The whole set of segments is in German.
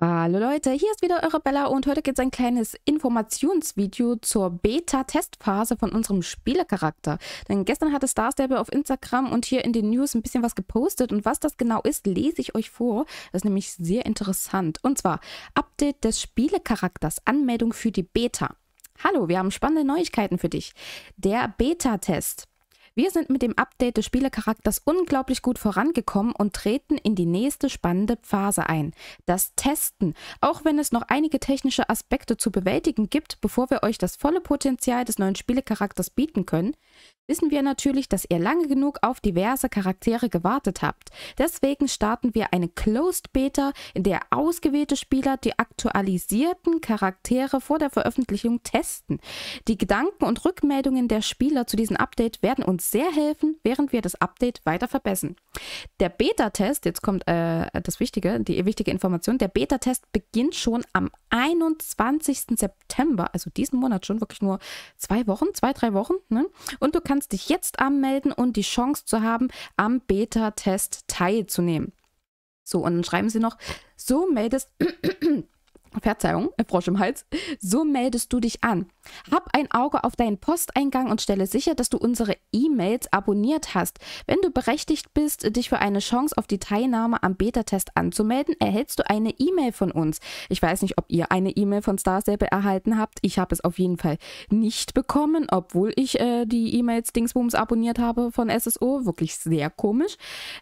Hallo Leute, hier ist wieder eure Bella und heute gibt es ein kleines Informationsvideo zur Beta-Testphase von unserem Spielercharakter. Denn gestern hatte Star Stable auf Instagram und hier in den News ein bisschen was gepostet und was das genau ist, lese ich euch vor. Das ist nämlich sehr interessant. Und zwar Update des Spielercharakters, Anmeldung für die Beta. Hallo, wir haben spannende Neuigkeiten für dich. Der Beta-Test wir sind mit dem Update des Spielecharakters unglaublich gut vorangekommen und treten in die nächste spannende Phase ein. Das Testen. Auch wenn es noch einige technische Aspekte zu bewältigen gibt, bevor wir euch das volle Potenzial des neuen Spielecharakters bieten können, wissen wir natürlich, dass ihr lange genug auf diverse Charaktere gewartet habt. Deswegen starten wir eine Closed Beta, in der ausgewählte Spieler die aktualisierten Charaktere vor der Veröffentlichung testen. Die Gedanken und Rückmeldungen der Spieler zu diesem Update werden uns uns sehr helfen, während wir das Update weiter verbessern. Der Beta-Test, jetzt kommt äh, das Wichtige, die wichtige Information, der Beta-Test beginnt schon am 21. September, also diesen Monat schon, wirklich nur zwei Wochen, zwei, drei Wochen. Ne? Und du kannst dich jetzt anmelden und um die Chance zu haben, am Beta-Test teilzunehmen. So, und dann schreiben sie noch, so meldest... Verzeihung, äh, Frosch im Hals, so meldest du dich an. Hab ein Auge auf deinen Posteingang und stelle sicher, dass du unsere E-Mails abonniert hast. Wenn du berechtigt bist, dich für eine Chance auf die Teilnahme am Beta-Test anzumelden, erhältst du eine E-Mail von uns. Ich weiß nicht, ob ihr eine E-Mail von Star erhalten habt. Ich habe es auf jeden Fall nicht bekommen, obwohl ich äh, die E-Mails Dingsbums abonniert habe von SSO. Wirklich sehr komisch.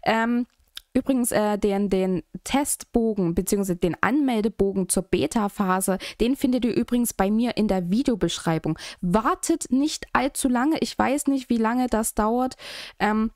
Ähm, Übrigens, äh, den, den Testbogen bzw. den Anmeldebogen zur Beta-Phase, den findet ihr übrigens bei mir in der Videobeschreibung. Wartet nicht allzu lange. Ich weiß nicht, wie lange das dauert. Ähm,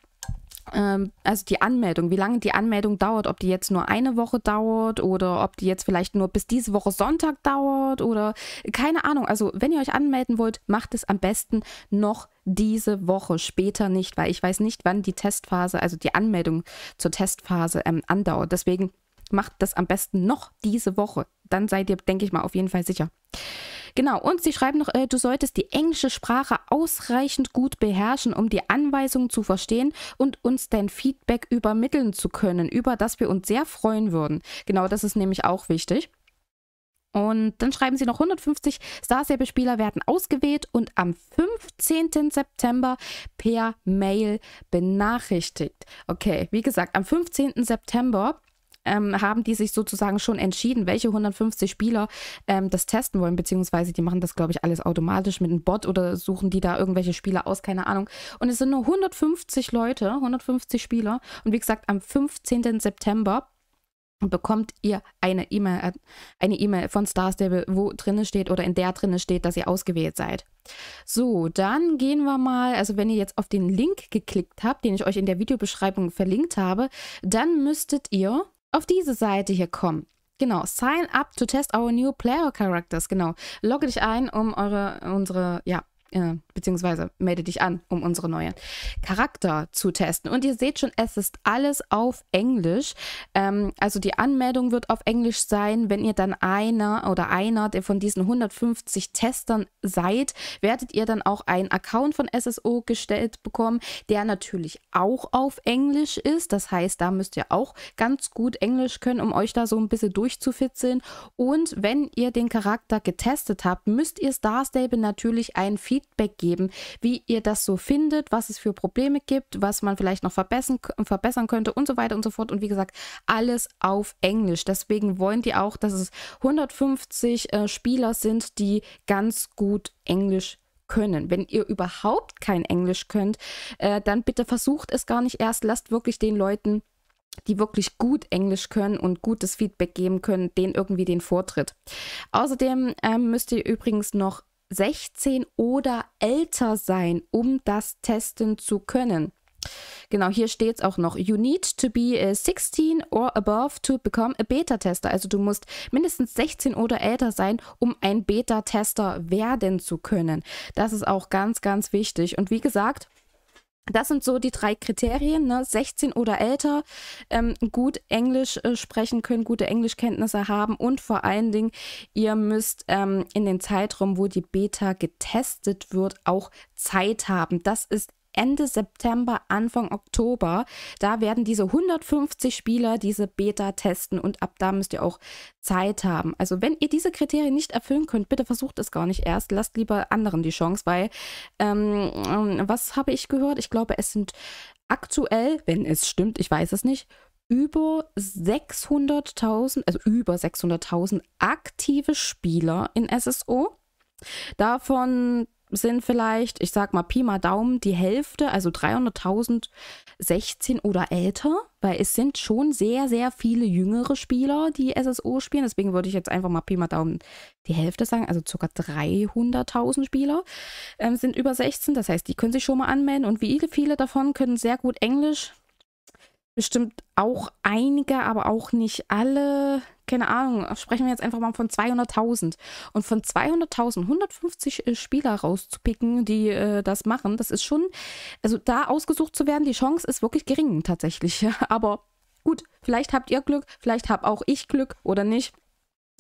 ähm, also die Anmeldung, wie lange die Anmeldung dauert, ob die jetzt nur eine Woche dauert oder ob die jetzt vielleicht nur bis diese Woche Sonntag dauert oder keine Ahnung. Also wenn ihr euch anmelden wollt, macht es am besten noch diese Woche, später nicht, weil ich weiß nicht, wann die Testphase, also die Anmeldung zur Testphase ähm, andauert. Deswegen macht das am besten noch diese Woche. Dann seid ihr, denke ich mal, auf jeden Fall sicher. Genau, und sie schreiben noch, äh, du solltest die englische Sprache ausreichend gut beherrschen, um die Anweisungen zu verstehen und uns dein Feedback übermitteln zu können, über das wir uns sehr freuen würden. Genau, das ist nämlich auch wichtig. Und dann schreiben sie noch 150 Star Spieler werden ausgewählt und am 15. September per Mail benachrichtigt. Okay, wie gesagt, am 15. September ähm, haben die sich sozusagen schon entschieden, welche 150 Spieler ähm, das testen wollen, beziehungsweise die machen das, glaube ich, alles automatisch mit einem Bot oder suchen die da irgendwelche Spieler aus, keine Ahnung. Und es sind nur 150 Leute, 150 Spieler. Und wie gesagt, am 15. September bekommt ihr eine E-Mail äh, eine E-Mail von Star Stable, wo drinne steht oder in der drinne steht, dass ihr ausgewählt seid. So, dann gehen wir mal, also wenn ihr jetzt auf den Link geklickt habt, den ich euch in der Videobeschreibung verlinkt habe, dann müsstet ihr auf diese Seite hier kommen. Genau, sign up to test our new player characters. Genau, logge dich ein, um eure, unsere, ja, äh, beziehungsweise melde dich an, um unsere neuen Charakter zu testen. Und ihr seht schon, es ist alles auf Englisch. Ähm, also die Anmeldung wird auf Englisch sein. Wenn ihr dann einer oder einer der von diesen 150 Testern seid, werdet ihr dann auch einen Account von SSO gestellt bekommen, der natürlich auch auf Englisch ist. Das heißt, da müsst ihr auch ganz gut Englisch können, um euch da so ein bisschen durchzufitzeln. Und wenn ihr den Charakter getestet habt, müsst ihr Star Stable natürlich ein Feedback Feedback geben, wie ihr das so findet, was es für Probleme gibt, was man vielleicht noch verbessern, verbessern könnte und so weiter und so fort. Und wie gesagt, alles auf Englisch. Deswegen wollen die auch, dass es 150 äh, Spieler sind, die ganz gut Englisch können. Wenn ihr überhaupt kein Englisch könnt, äh, dann bitte versucht es gar nicht erst. Lasst wirklich den Leuten, die wirklich gut Englisch können und gutes Feedback geben können, den irgendwie den Vortritt. Außerdem ähm, müsst ihr übrigens noch 16 oder älter sein, um das testen zu können. Genau, hier steht es auch noch. You need to be 16 äh, or above to become a Beta-Tester. Also du musst mindestens 16 oder älter sein, um ein Beta-Tester werden zu können. Das ist auch ganz, ganz wichtig. Und wie gesagt, das sind so die drei Kriterien, ne? 16 oder älter, ähm, gut Englisch äh, sprechen können, gute Englischkenntnisse haben und vor allen Dingen, ihr müsst ähm, in den Zeitraum, wo die Beta getestet wird, auch Zeit haben. Das ist Ende September, Anfang Oktober. Da werden diese 150 Spieler diese Beta testen und ab da müsst ihr auch Zeit haben. Also wenn ihr diese Kriterien nicht erfüllen könnt, bitte versucht es gar nicht erst. Lasst lieber anderen die Chance, weil ähm, ähm was habe ich gehört? Ich glaube, es sind aktuell, wenn es stimmt, ich weiß es nicht, über 600.000, also über 600.000 aktive Spieler in SSO. Davon sind vielleicht, ich sag mal Pi mal Daumen, die Hälfte, also 300.000 16 oder älter, weil es sind schon sehr, sehr viele jüngere Spieler, die SSO spielen. Deswegen würde ich jetzt einfach mal Pi mal Daumen die Hälfte sagen, also ca. 300.000 Spieler ähm, sind über 16. Das heißt, die können sich schon mal anmelden und wie viele davon können sehr gut Englisch. Bestimmt auch einige, aber auch nicht alle keine Ahnung, sprechen wir jetzt einfach mal von 200.000. Und von 200.000 150 äh, Spieler rauszupicken, die äh, das machen, das ist schon, also da ausgesucht zu werden, die Chance ist wirklich gering tatsächlich. Aber gut, vielleicht habt ihr Glück, vielleicht hab auch ich Glück oder nicht.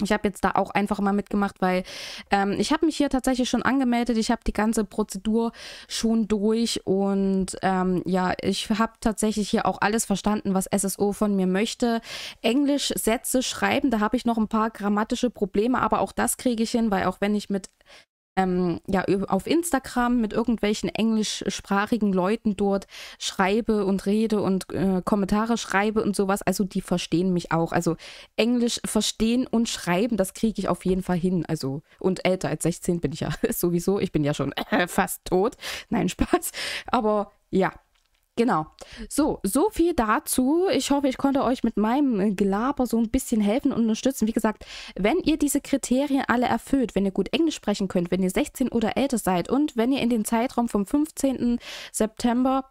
Ich habe jetzt da auch einfach mal mitgemacht, weil ähm, ich habe mich hier tatsächlich schon angemeldet. Ich habe die ganze Prozedur schon durch und ähm, ja, ich habe tatsächlich hier auch alles verstanden, was SSO von mir möchte. Englisch Sätze schreiben, da habe ich noch ein paar grammatische Probleme, aber auch das kriege ich hin, weil auch wenn ich mit ähm, ja, auf Instagram mit irgendwelchen englischsprachigen Leuten dort schreibe und rede und äh, Kommentare schreibe und sowas. Also die verstehen mich auch. Also Englisch verstehen und schreiben, das kriege ich auf jeden Fall hin. Also und älter als 16 bin ich ja sowieso. Ich bin ja schon äh, fast tot. Nein, Spaß. Aber ja, Genau. So, so viel dazu. Ich hoffe, ich konnte euch mit meinem Gelaber so ein bisschen helfen und unterstützen. Wie gesagt, wenn ihr diese Kriterien alle erfüllt, wenn ihr gut Englisch sprechen könnt, wenn ihr 16 oder älter seid und wenn ihr in den Zeitraum vom 15. September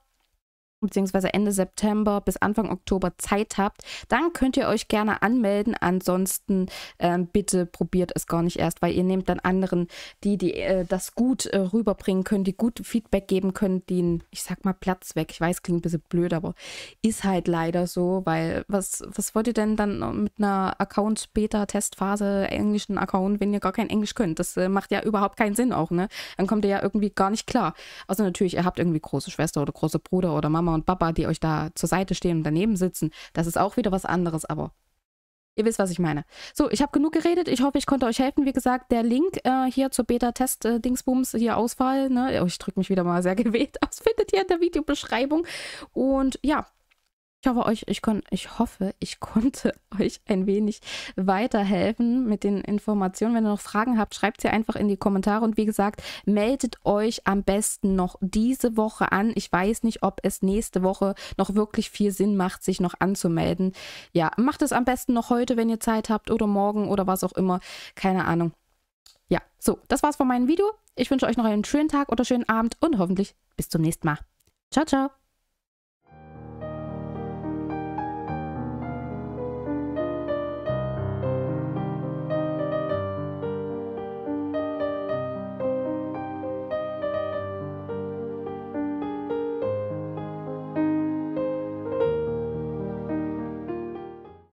beziehungsweise Ende September bis Anfang Oktober Zeit habt, dann könnt ihr euch gerne anmelden. Ansonsten ähm, bitte probiert es gar nicht erst, weil ihr nehmt dann anderen, die, die äh, das gut äh, rüberbringen können, die gut Feedback geben können, den, ich sag mal, Platz weg. Ich weiß, klingt ein bisschen blöd, aber ist halt leider so, weil was, was wollt ihr denn dann mit einer Account-Beta-Testphase, englischen Account, wenn ihr gar kein Englisch könnt? Das äh, macht ja überhaupt keinen Sinn auch, ne? Dann kommt ihr ja irgendwie gar nicht klar. Also natürlich, ihr habt irgendwie große Schwester oder große Bruder oder Mama Mama und Papa, die euch da zur Seite stehen und daneben sitzen. Das ist auch wieder was anderes, aber ihr wisst, was ich meine. So, ich habe genug geredet. Ich hoffe, ich konnte euch helfen. Wie gesagt, der Link äh, hier zur Beta-Test-Dingsbums, äh, hier Auswahl, ne? Oh, ich drücke mich wieder mal sehr gewählt aus, findet ihr in der Videobeschreibung. Und ja, ich hoffe, euch, ich, kon, ich hoffe, ich konnte euch ein wenig weiterhelfen mit den Informationen. Wenn ihr noch Fragen habt, schreibt sie einfach in die Kommentare. Und wie gesagt, meldet euch am besten noch diese Woche an. Ich weiß nicht, ob es nächste Woche noch wirklich viel Sinn macht, sich noch anzumelden. Ja, macht es am besten noch heute, wenn ihr Zeit habt oder morgen oder was auch immer. Keine Ahnung. Ja, so, das war's von meinem Video. Ich wünsche euch noch einen schönen Tag oder schönen Abend und hoffentlich bis zum nächsten Mal. Ciao, ciao.